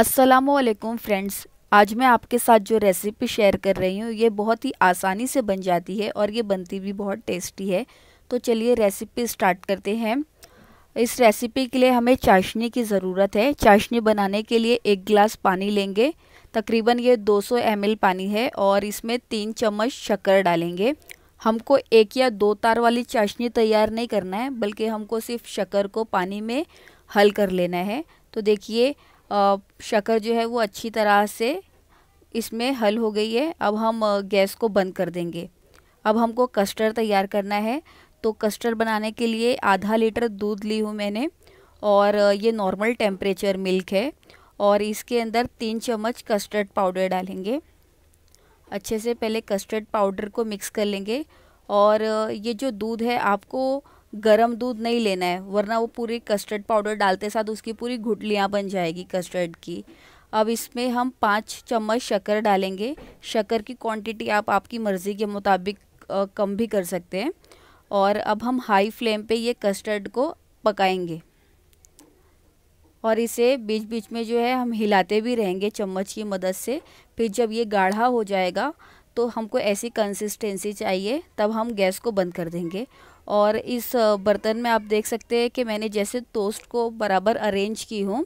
असलकुम फ्रेंड्स आज मैं आपके साथ जो रेसिपी शेयर कर रही हूँ ये बहुत ही आसानी से बन जाती है और ये बनती भी बहुत टेस्टी है तो चलिए रेसिपी स्टार्ट करते हैं इस रेसिपी के लिए हमें चाशनी की ज़रूरत है चाशनी बनाने के लिए एक गिलास पानी लेंगे तकरीबन ये 200 सौ पानी है और इसमें तीन चम्मच शक्कर डालेंगे हमको एक या दो तार वाली चाशनी तैयार नहीं करना है बल्कि हमको सिर्फ शक्कर को पानी में हल कर लेना है तो देखिए शक्कर जो है वो अच्छी तरह से इसमें हल हो गई है अब हम गैस को बंद कर देंगे अब हमको कस्टर्ड तैयार करना है तो कस्टर्ड बनाने के लिए आधा लीटर दूध ली हूँ मैंने और ये नॉर्मल टेम्परेचर मिल्क है और इसके अंदर तीन चम्मच कस्टर्ड पाउडर डालेंगे अच्छे से पहले कस्टर्ड पाउडर को मिक्स कर लेंगे और ये जो दूध है आपको गर्म दूध नहीं लेना है वरना वो पूरी कस्टर्ड पाउडर डालते साथ उसकी पूरी घुटलियाँ बन जाएगी कस्टर्ड की अब इसमें हम पाँच चम्मच शक्कर डालेंगे शक्कर की क्वांटिटी आप आपकी मर्ज़ी के मुताबिक कम भी कर सकते हैं और अब हम हाई फ्लेम पे ये कस्टर्ड को पकाएंगे और इसे बीच बीच में जो है हम हिलाते भी रहेंगे चम्मच की मदद से फिर जब ये गाढ़ा हो जाएगा तो हमको ऐसी कंसिस्टेंसी चाहिए तब हम गैस को बंद कर देंगे और इस बर्तन में आप देख सकते हैं कि मैंने जैसे टोस्ट को बराबर अरेंज की हूँ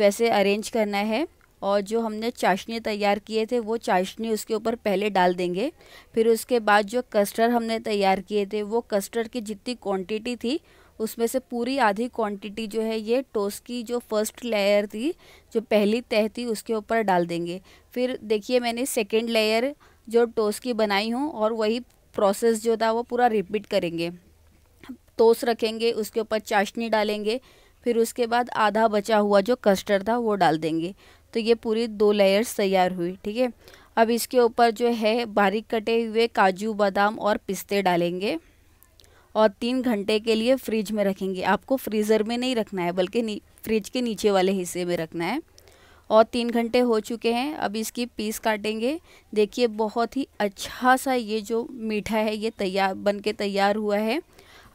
वैसे अरेंज करना है और जो हमने चाशनी तैयार किए थे वो चाशनी उसके ऊपर पहले डाल देंगे फिर उसके बाद जो कस्टर्ड हमने तैयार किए थे वो कस्टर्ड की जितनी क्वांटिटी थी उसमें से पूरी आधी क्वांटिटी जो है ये टोस्ट की जो फर्स्ट लेयर थी जो पहली तह थी उसके ऊपर डाल देंगे फिर देखिए मैंने सेकेंड लेयर जो टोस की बनाई हूँ और वही प्रोसेस जो था वो पूरा रिपीट करेंगे टोस रखेंगे उसके ऊपर चाशनी डालेंगे फिर उसके बाद आधा बचा हुआ जो कस्टर्ड था वो डाल देंगे तो ये पूरी दो लेयर्स तैयार हुई ठीक है अब इसके ऊपर जो है बारीक कटे हुए काजू बादाम और पिस्ते डालेंगे और तीन घंटे के लिए फ्रिज में रखेंगे आपको फ्रीज़र में नहीं रखना है बल्कि फ्रिज के नीचे वाले हिस्से में रखना है और तीन घंटे हो चुके हैं अब इसकी पीस काटेंगे देखिए बहुत ही अच्छा सा ये जो मीठा है ये तैयार बन के तैयार हुआ है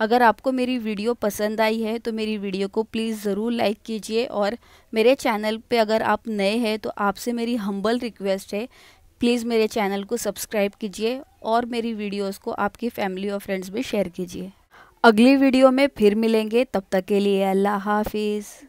अगर आपको मेरी वीडियो पसंद आई है तो मेरी वीडियो को प्लीज़ ज़रूर लाइक कीजिए और मेरे चैनल पे अगर आप नए हैं तो आपसे मेरी हम्बल रिक्वेस्ट है प्लीज़ मेरे चैनल को सब्सक्राइब कीजिए और मेरी वीडियोस को आपकी फैमिली और फ्रेंड्स में शेयर कीजिए अगली वीडियो में फिर मिलेंगे तब तक के लिए अल्लाह हाफिज़